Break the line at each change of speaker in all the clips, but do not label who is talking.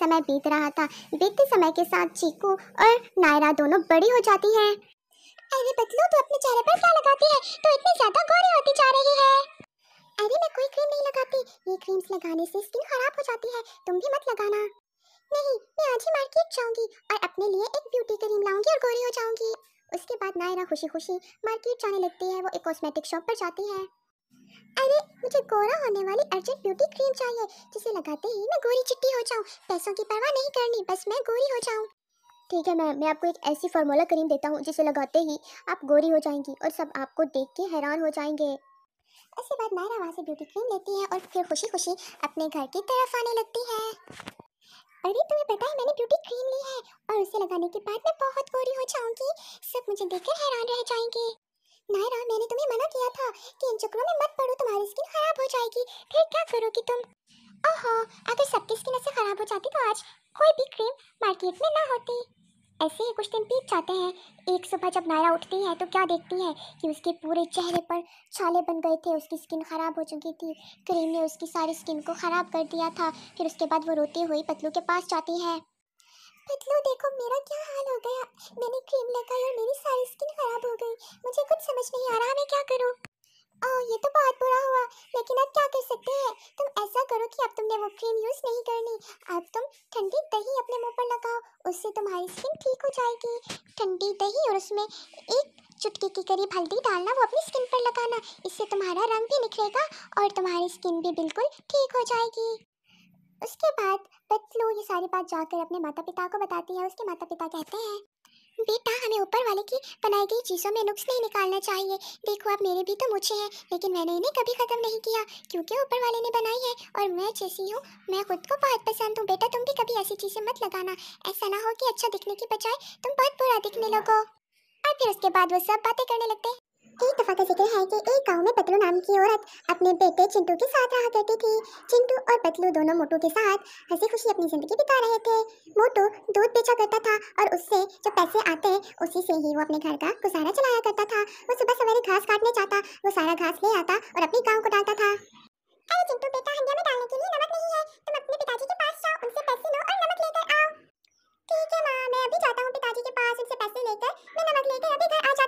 समय बीत रहा था बीतते समय के साथ चीकू और नायरा दोनों बड़ी हो जाती है अरे बदलू तो अपने चेहरे पर क्या लगाती है तो इतनी ज्यादा गोरी होती जा रही है अरे मैं कोई क्रीम नहीं लगाती ये क्रीम्स लगाने से स्किन खराब हो जाती है तुम भी मत लगाना नहीं मैं आज ही मार्केट जाऊंगी और अपने लिए एक ब्यूटी क्रीम लाऊंगी और गोरी हो जाऊंगी उसके बाद नायरा खुशी खुशी मार्केट जाने लगती है वो एक कॉस्मेटिक शॉप पर जाती है अरे मुझे गोरा होने वाली अर्जेंट ब्यूटी क्रीम चाहिए जिसे लगाते ही मैं गोरी चिट्टी हो जाऊँ पैसों की परवाह नहीं करनी बस मैं गोरी हो जाऊँ ठीक है मैम मैं आपको एक ऐसी फार्मूला क्रीम देता हूँ जिसे लगाते ही आप गोरी हो जाएंगी और सब आपको देख के हैरान हो जाएंगे उसके बाद नायरा वहाँ से ब्यूटी क्रीम लेती है और फिर खुशी खुशी अपने घर की तरफ आने लगती है अरे तुम्हें पता है मैंने ब्यूटी क्रीम ली है और उसे लगाने के बाद मैं बहुत गोरी हो जाऊंगी सब मुझे देखकर हैरान रह जाएंगे नायरा मैंने तुम्हें मना किया था कि इन चक्रों में मत पड़ो तुम्हारी स्किन खराब हो जाएगी फिर क्या करोगी तुम ओहो अगर सबकी स्किन ऐसे खराब हो जाती तो आज कोई भी क्रीम मार्केट में ना होती ऐसे ही कुछ दिन बीत जाते हैं एक सुबह जब नायरा उठती है तो क्या देखती है कि उसके पूरे चेहरे पर छाले बन गए थे उसकी स्किन खराब हो चुकी थी क्रीम ने उसकी सारी स्किन को ख़राब कर दिया था फिर उसके बाद वो रोते हुए पतलू के पास जाती है पतलू देखो मेरा क्या हाल हो गया मैंने क्रीम लगाई और मेरी सारी स्किन खराब हो गई मुझे कुछ समझ नहीं आ रहा मैं क्या करूँ ओ ये तो बहुत बुरा हुआ लेकिन अब क्या कर सकते हैं तुम ऐसा करो कि अब तुमने वो क्रीम यूज़ नहीं करनी अब तुम ठंडी दही अपने मुंह पर लगाओ उससे तुम्हारी स्किन ठीक हो जाएगी ठंडी दही और उसमें एक चुटकी के करीब हल्दी डालना वो अपनी स्किन पर लगाना इससे तुम्हारा रंग भी निखरेगा और तुम्हारी स्किन भी बिल्कुल ठीक हो जाएगी उसके बाद बदलो ये सारी बात जाकर अपने माता पिता को बताती है उसके माता पिता कहते हैं बेटा हमें ऊपर वाले की बनाई गई चीज़ों में नुक्स नहीं निकालना चाहिए देखो अब मेरे भी तो मुझे हैं लेकिन मैंने इन्हें कभी ख़त्म नहीं किया क्योंकि ऊपर वाले ने बनाई है और मैं जैसी हूँ मैं खुद को बहुत पसंद हूँ बेटा तुम भी कभी ऐसी चीज़ें मत लगाना ऐसा ना हो कि अच्छा दिखने की बजाय तुम बहुत बुरा दिखने लगो और फिर उसके बाद वो सब बातें करने लगते एक दफ़ा का जिक्र है कि एक गांव में पतलू नाम की औरत अपने बेटे चिंटू के साथ रहा करती थी चिंटू और पतलू दोनों मोटू के साथ हंसी खुशी अपनी ज़िंदगी बिता रहे थे मोटू दूध बेचा करता था और उससे जो पैसे आते उसी से ही वो अपने घर का गुजारा चलाया करता था वो सुबह सवेरे घास काटने जाता वो सारा घास ले आता और अपने गाँव को डालता था अरे चिंटू बेटा हंडिया में डालने के लिए नमक नहीं है तुम अपने पिताजी के पास जाओ उनसे पैसे लो और नमक लेकर आओ ठीक है माँ मैं अभी जाता हूँ पिताजी के पास उनसे पैसे लेकर मैं नमक लेकर अभी घर आ जाता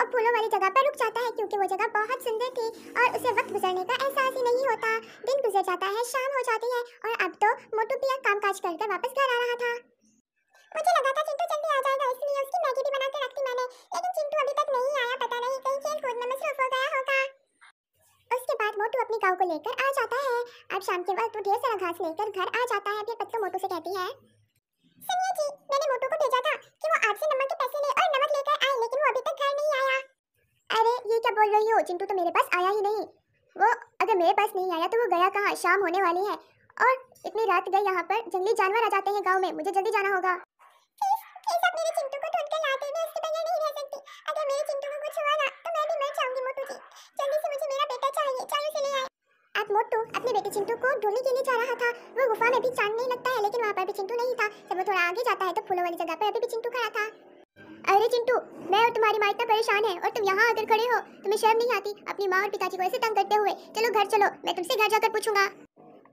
और फूलों वाली जगह पर रुक जाता है क्योंकि वो जगह बहुत सुंदर थी और उसे वक्त गुजरने का एहसास ही नहीं होता दिन गुजर जाता है शाम हो जाती है और अब तो मोटू पिया काम काज करके वापस घर आ रहा था मुझे लगा था चिंटू जल्दी आ जाएगा इसलिए उसकी मैगी भी बना के रखती मैंने लेकिन चिंटू अभी तक नहीं आया पता नहीं कहीं खेल कूद में मसरूफ हो गया होगा उसके बाद मोटू अपनी गाँव को लेकर आ जाता है अब शाम के वक्त वो ढेर सारा घास लेकर घर आ जाता है फिर पत्तू मोटू से कहती है सुनिए जी मैंने मोटू को भेजा था कि वो आपसे नमक के पैसे ले और नमक लेकर आए लेकिन वो अभी तक घर क्या बोल रही हो चिंटू तो मेरे पास आया ही नहीं वो अगर मेरे पास नहीं आया तो वो गया कहाँ शाम होने वाली है और इतनी रात गए यहाँ पर जंगली जानवर आ जाते हैं गाँव में मुझे जल्दी जाना होगा तो मोटू अपने बेटे चिंटू को ढूंढने के लिए जा रहा था वो गुफा में भी चांद नहीं लगता है लेकिन वहाँ पर भी चिंटू नहीं था जब वो थोड़ा आगे जाता है तो फूलों वाली जगह पर अभी भी चिंटू खड़ा था अरे चिंटू मैं और तुम्हारी माँ इतना परेशान है और तुम यहाँ आकर खड़े हो तुम्हें शर्म नहीं आती अपनी माँ और पिताजी को ऐसे तंग करते हुए चलो घर चलो मैं तुमसे घर जाकर पूछूंगा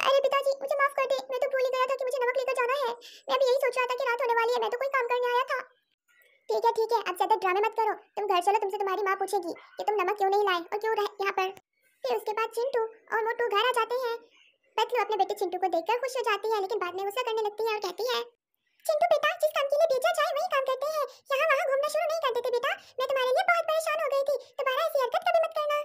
अरे पिताजी मुझे माफ कर दे मैं तो भूल ही गया था कि मुझे नमक लेकर जाना है मैं अभी यही सोच रहा था कि रात होने वाली है मैं तो कोई काम करने आया था ठीक है ठीक है अब ज्यादा ड्रामे मत करो तुम घर चलो तुमसे तुम्हारी माँ पूछेगी कि तुम नमक क्यों नहीं लाए और क्यों रहे यहाँ पर फिर उसके बाद चिंटू और मोटू घर आ जाते हैं पतलू अपने बेटे चिंटू को देखकर खुश हो जाती है लेकिन बाद में गुस्सा करने लगती है और कहती है चिंटू करते हैं यहाँ वहाँ घूमना शुरू नहीं कर देते बेटा मैं तुम्हारे लिए बहुत परेशान हो गई थी दोबारा ऐसी हरकत कभी मत करना